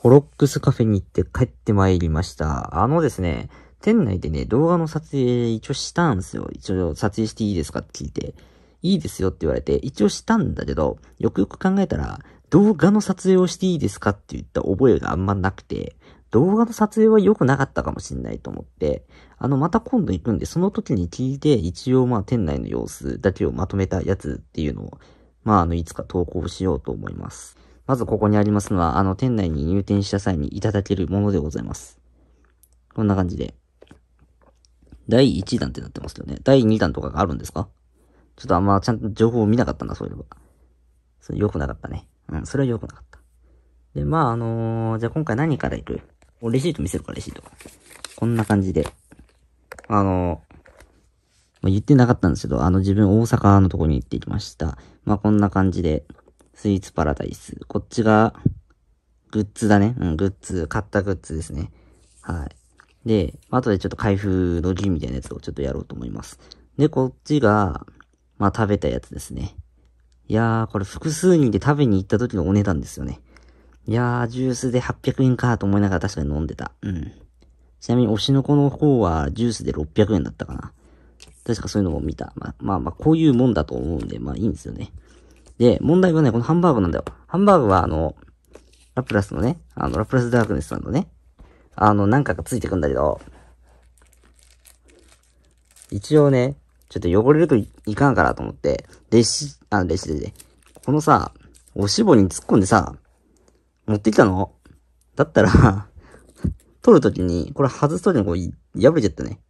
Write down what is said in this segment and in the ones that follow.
ホロックスカフェに行って帰って参りました。あのですね、店内でね、動画の撮影一応したんですよ。一応撮影していいですかって聞いて、いいですよって言われて、一応したんだけど、よくよく考えたら、動画の撮影をしていいですかって言った覚えがあんまなくて、動画の撮影は良くなかったかもしんないと思って、あの、また今度行くんで、その時に聞いて、一応まあ店内の様子だけをまとめたやつっていうのを、まああの、いつか投稿しようと思います。まずここにありますのは、あの、店内に入店した際にいただけるものでございます。こんな感じで。第1弾ってなってますけどね。第2弾とかがあるんですかちょっとあんまちゃんと情報を見なかったな、そういえば。それ良くなかったね。うん、それは良くなかった。で、まあ、あのー、じゃあ今回何からいくレシート見せるか、レシート。こんな感じで。あのー、まあ、言ってなかったんですけど、あの自分大阪のとこに行ってきました。まあ、こんな感じで、スイーツパラダイス。こっちが、グッズだね。うん、グッズ、買ったグッズですね。はい。で、後でちょっと開封の儀みたいなやつをちょっとやろうと思います。で、こっちが、まあ、食べたやつですね。いやー、これ複数人で食べに行った時のお値段ですよね。いやー、ジュースで800円かと思いながら確かに飲んでた。うん。ちなみに、推しの子の方は、ジュースで600円だったかな。確かそういうのも見た。まあまあまあ、こういうもんだと思うんで、まあいいんですよね。で、問題はね、このハンバーグなんだよ。ハンバーグはあの、ラプラスのね、あの、ラプラスダークネスさんのね、あの、何回かついてくんだけど、一応ね、ちょっと汚れるといかんかなと思って、レシ、あ、レシでね、このさ、おしぼりに突っ込んでさ、持ってきたのだったら 取るときに、これ外すときにこう、破れちゃったね。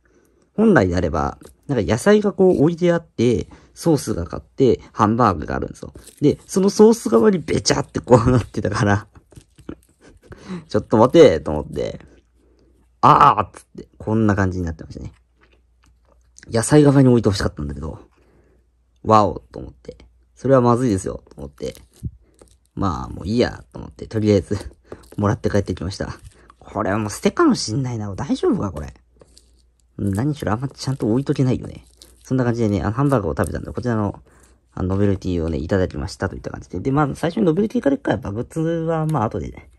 本来であれば、なんか野菜がこう置いてあって、ソースが買って、ハンバーグがあるんですよ。で、そのソース側にべちゃってこうなってたから ちょっと待てと思って、あーっつって、こんな感じになってましたね。野菜側に置いてほしかったんだけど、わおと思って、それはまずいですよと思って、まあもういいやと思って、とりあえずもらって帰ってきました。これはもう捨てかもしんないな。大丈夫かこれ。何しろあんまちゃんと置いとけないよね。そんな感じでね、あの、ハンバーグを食べたんで、こちらの、あの、ノベルティをね、いただきましたといった感じで。で、まあ、最初にノベルティからいくから、バグツは、まあ、後でね、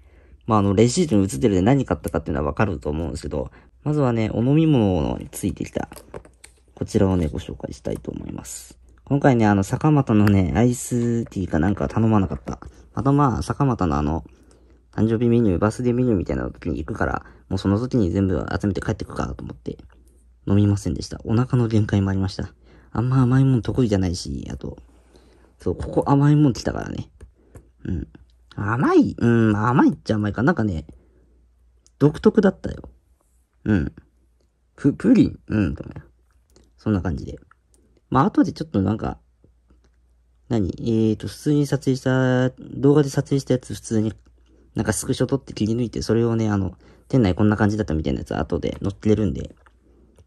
まあ、あの、レシートに映ってるで何買ったかっていうのはわかると思うんですけど、まずはね、お飲み物についてきた、こちらをね、ご紹介したいと思います。今回ね、あの、坂本のね、アイスティーかなんか頼まなかった。またまあ、坂本のあの、誕生日メニュー、バースデーメニューみたいな時に行くから、もうその時に全部集めて帰ってくかなと思って、飲みませんでした。お腹の限界もありました。あんま甘いもん得意じゃないし、あと、そう、ここ甘いもん来たからね。うん。甘いうん、甘いっちゃ甘いか。なんかね、独特だったよ。うん。プ、プリンうん、とめそんな感じで。まあ、後でちょっとなんか、何えーと、普通に撮影した、動画で撮影したやつ普通に、なんかスクショ撮って切り抜いて、それをね、あの、店内こんな感じだったみたいなやつ後で載ってるんで、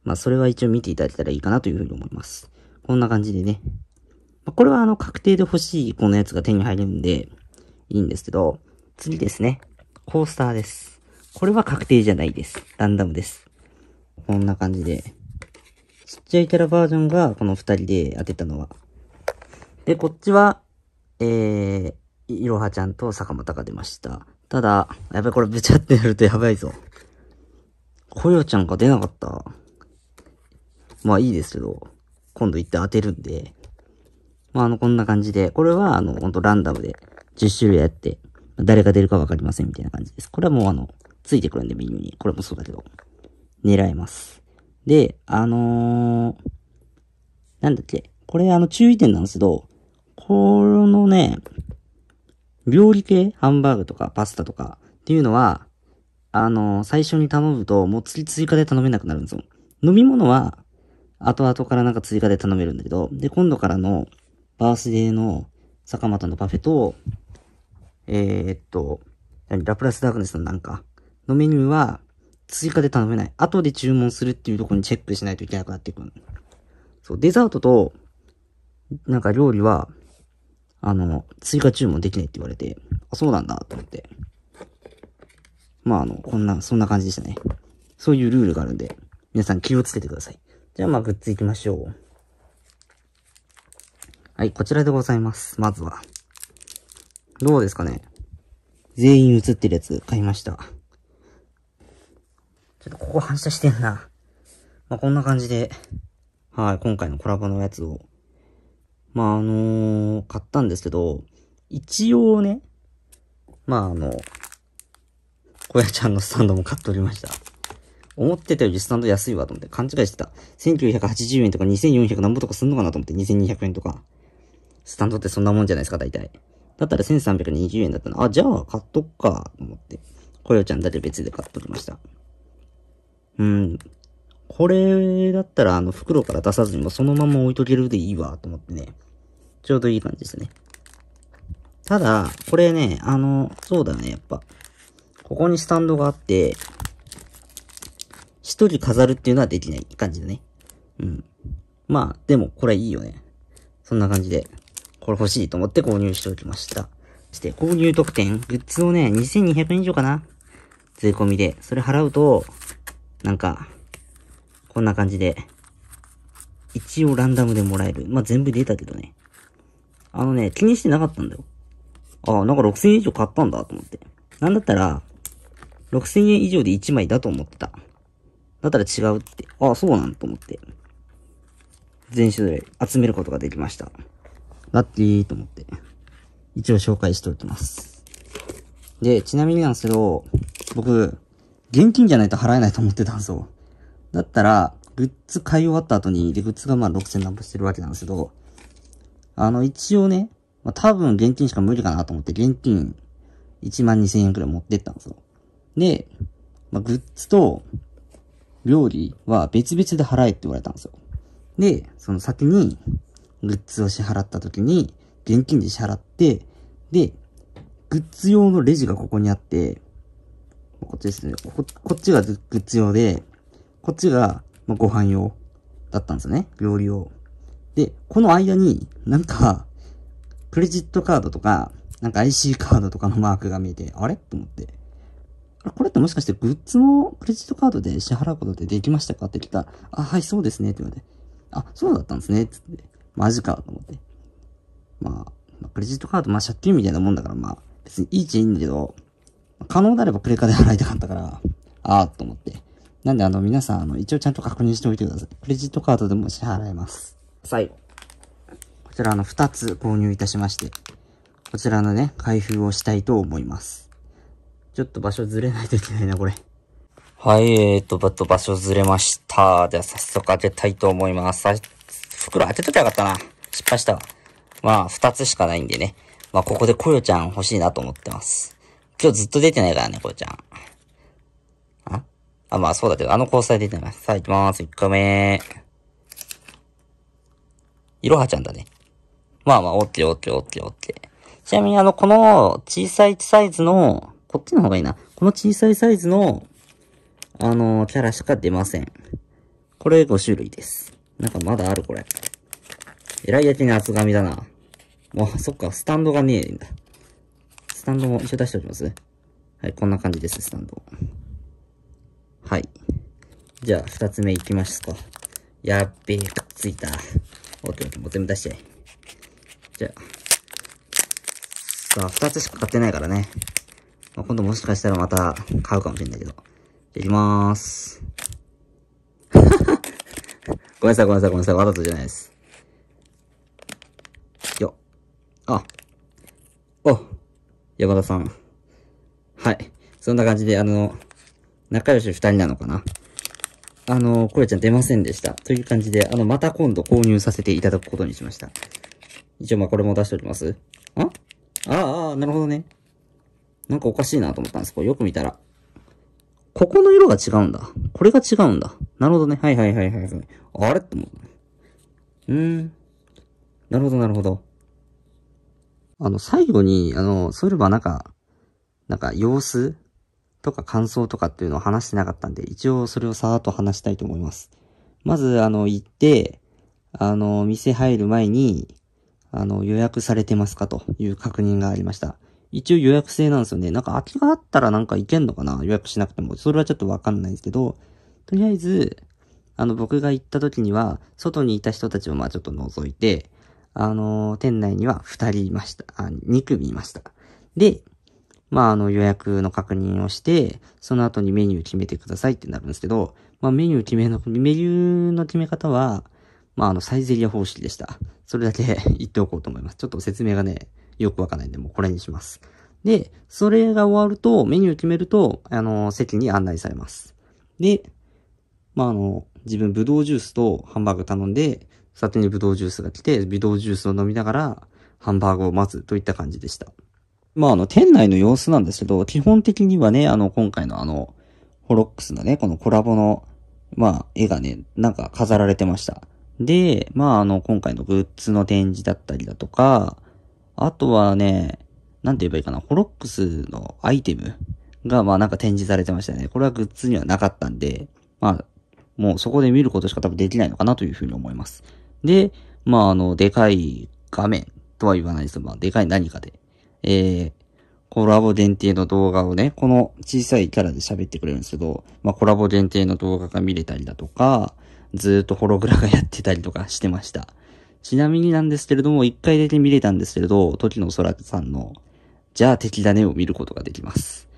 まあ、それは一応見ていただけたらいいかなというふうに思います。こんな感じでね。まあ、これはあの、確定で欲しいこのやつが手に入るんで、いいんですけど、次ですね。コースターです。これは確定じゃないです。ランダムです。こんな感じで。ちっちゃいキャラバージョンがこの二人で当てたのは。で、こっちは、えー、いろはちゃんと坂本が出ました。ただ、やっぱりこれぶちゃってやるとやばいぞ。こよちゃんが出なかった。まあいいですけど、今度行って当てるんで、まああの、こんな感じで、これはあの、ほんとランダムで10種類やって、誰が出るかわかりませんみたいな感じです。これはもうあの、ついてくるんでメニューに。これもそうだけど、狙えます。で、あのー、なんだっけ、これあの、注意点なんですけど、このね、料理系、ハンバーグとかパスタとかっていうのは、あのー、最初に頼むと、もう次追加で頼めなくなるんですよ。飲み物は、後々からなんか追加で頼めるんだけど、で、今度からのバースデーの坂本のパフェと、えー、っと、ラプラスダークネスのなんか、のメニューは追加で頼めない。後で注文するっていうとこにチェックしないといけなくなってくる。そう、デザートと、なんか料理は、あの、追加注文できないって言われて、あ、そうなんだ、と思って。まあ、あの、こんな、そんな感じでしたね。そういうルールがあるんで、皆さん気をつけてください。じゃあ、まあ、グッズ行きましょう。はい、こちらでございます。まずは。どうですかね全員映ってるやつ買いました。ちょっとここ反射してんな。まあ、こんな感じで、はい、今回のコラボのやつを、まあ、あのー、買ったんですけど、一応ね、まあ、あの、小屋ちゃんのスタンドも買っておりました。思ってたよりスタンド安いわと思って勘違いしてた。1980円とか2400何ぼとかすんのかなと思って2200円とか。スタンドってそんなもんじゃないですか、大体。だったら1320円だったの。あ、じゃあ買っとくか、と思って。こよちゃんだけ別で買っときました。うん。これだったらあの袋から出さずにもそのまま置いとけるでいいわ、と思ってね。ちょうどいい感じですね。ただ、これね、あの、そうだね、やっぱ。ここにスタンドがあって、一人飾るっていうのはできない感じだね。うん。まあ、でもこれいいよね。そんな感じで、これ欲しいと思って購入しておきました。そして、購入特典、グッズをね、2200円以上かな税込みで。それ払うと、なんか、こんな感じで、一応ランダムでもらえる。まあ、全部出たけどね。あのね、気にしてなかったんだよ。ああ、なんか6000円以上買ったんだと思って。なんだったら、6000円以上で1枚だと思ってた。だったら違うって、ああ、そうなんと思って。全種類集めることができました。ラッキーと思って。一応紹介しておきます。で、ちなみになんですけど、僕、現金じゃないと払えないと思ってたんですよ。だったら、グッズ買い終わった後に、で、グッズがまあ6000何歩してるわけなんですけど、あの、一応ね、まあ多分現金しか無理かなと思って、現金1万2000円くらい持ってったんですよ。で、まあグッズと、料理は別々で払えって言われたんですよ。で、その先に、グッズを支払った時に、現金で支払って、で、グッズ用のレジがここにあって、こっちですね。ここっちがグッズ用で、こっちが、まご飯用だったんですよね。料理用。で、この間になんか、クレジットカードとか、なんか IC カードとかのマークが見えて、あれと思って。これってもしかしてグッズもクレジットカードで支払うことってできましたかって聞いたら、あ、はい、そうですね、って言われて、あ、そうだったんですね、つって、マジか、と思って。まあ、まあ、クレジットカード、まあ、借金みたいなもんだから、まあ、別にいいっちゃいいんだけど、可能であればプレカで払いたかったから、ああ、と思って。なんで、あの、皆さん、あの、一応ちゃんと確認しておいてください。クレジットカードでも支払えます。最後。こちら、あの、二つ購入いたしまして、こちらのね、開封をしたいと思います。ちょっと場所ずれないといけないな、これ。はい、えーと、バッと場所ずれました。では、早速当てたいと思います。袋当てときゃよかったな。失敗したわ。まあ、二つしかないんでね。まあ、ここでコヨちゃん欲しいなと思ってます。今日ずっと出てないからね、コヨちゃん。ああ、まあ、そうだけど、あの交際出てない。さあ、行きます。一回目。いろはちゃんだね。まあまあ、オッケーオッケーオッケーオッケー。ちなみに、あの、この小さいサイズの、こっちの方がいいな。この小さいサイズの、あのー、キャラしか出ません。これ5種類です。なんかまだあるこれ。えらいやけに厚紙だな。もう、そっか、スタンドがねえんだ。スタンドも一応出しておきますはい、こんな感じです、スタンド。はい。じゃあ、二つ目いきますか。やっべえ、くっついた。オッケーオッケー、もう全部出しちゃえ。じゃあ。さあ、二つしか買ってないからね。ま今度もしかしたらまた買うかもしれないけど。じゃ、行きまーす。ごめんなさい、ごめんなさい、ごめんなさい。わざとじゃないです。よ。あ。お。山田さん。はい。そんな感じで、あの、仲良し二人なのかなあの、これちゃん出ませんでした。という感じで、あの、また今度購入させていただくことにしました。一応まあこれも出しております。あああ、なるほどね。なんかおかしいなと思ったんです。これよく見たら。ここの色が違うんだ。これが違うんだ。なるほどね。はいはいはいはい、はい。あれって思う。うーん。なるほどなるほど。あの、最後に、あの、そういえばなんか、なんか様子とか感想とかっていうのを話してなかったんで、一応それをさーっと話したいと思います。まず、あの、行って、あの、店入る前に、あの、予約されてますかという確認がありました。一応予約制なんですよね。なんか空きがあったらなんか行けんのかな予約しなくても。それはちょっとわかんないんですけど、とりあえず、あの、僕が行った時には、外にいた人たちをまあちょっと覗いて、あのー、店内には二人いました。あ、二組いました。で、まあ、あの、予約の確認をして、その後にメニュー決めてくださいってなるんですけど、まあ、メニュー決めの、メニューの決め方は、まあ、あの、サイゼリア方式でした。それだけ 言っておこうと思います。ちょっと説明がね、よくわかんないんで、もうこれにします。で、それが終わると、メニュー決めると、あの、席に案内されます。で、まあ、あの、自分、ブドウジュースとハンバーグ頼んで、てにブドウジュースが来て、ブドウジュースを飲みながら、ハンバーグを待つといった感じでした。まあ、あの、店内の様子なんですけど、基本的にはね、あの、今回のあの、ホロックスのね、このコラボの、まあ、絵がね、なんか飾られてました。で、まあ、あの、今回のグッズの展示だったりだとか、あとはね、なんて言えばいいかな、ホロックスのアイテムが、まあなんか展示されてましたね。これはグッズにはなかったんで、まあ、もうそこで見ることしか多分できないのかなというふうに思います。で、まああの、でかい画面とは言わないですまあでかい何かで、えー、コラボ限定の動画をね、この小さいキャラで喋ってくれるんですけど、まあコラボ限定の動画が見れたりだとか、ずっとホログラがやってたりとかしてました。ちなみになんですけれども、一回だけ見れたんですけれど、時の空さんの、じゃあ敵だねを見ることができます。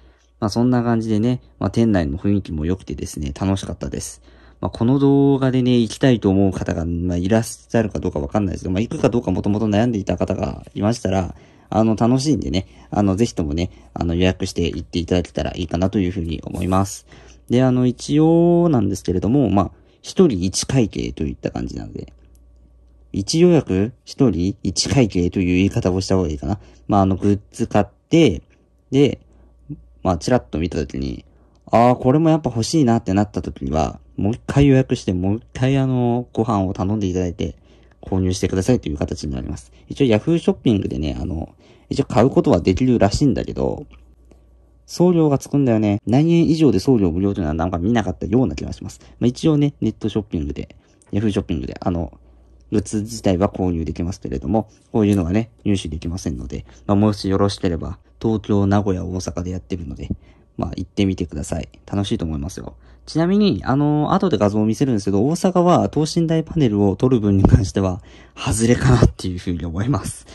まあそんな感じでね、まあ店内の雰囲気も良くてですね、楽しかったです。まあこの動画でね、行きたいと思う方が、まあ、いらっしゃるかどうかわかんないですけど、まあ行くかどうかもともと悩んでいた方がいましたら、あの、楽しいんでね、あの、ぜひともね、あの、予約して行っていただけたらいいかなというふうに思います。で、あの、一応なんですけれども、まあ、一人一会計といった感じなので、1予約1人1会計という言い方をした方がいいかな。まあ、あの、グッズ買って、で、まあ、チラッと見た時に、ああ、これもやっぱ欲しいなってなった時には、もう一回予約して、もう一回あの、ご飯を頼んでいただいて、購入してくださいという形になります。一応 Yahoo ショッピングでね、あの、一応買うことはできるらしいんだけど、送料がつくんだよね。何円以上で送料無料というのはなんか見なかったような気がします。まあ、一応ね、ネットショッピングで、Yahoo ショッピングで、あの、グッズ自体は購入できますけれども、こういうのはね、入手できませんので、まあ、もしよろしければ、東京、名古屋、大阪でやってるので、まあ、行ってみてください。楽しいと思いますよ。ちなみに、あのー、後で画像を見せるんですけど、大阪は等身大パネルを撮る分に関しては、外れかなっていうふうに思います。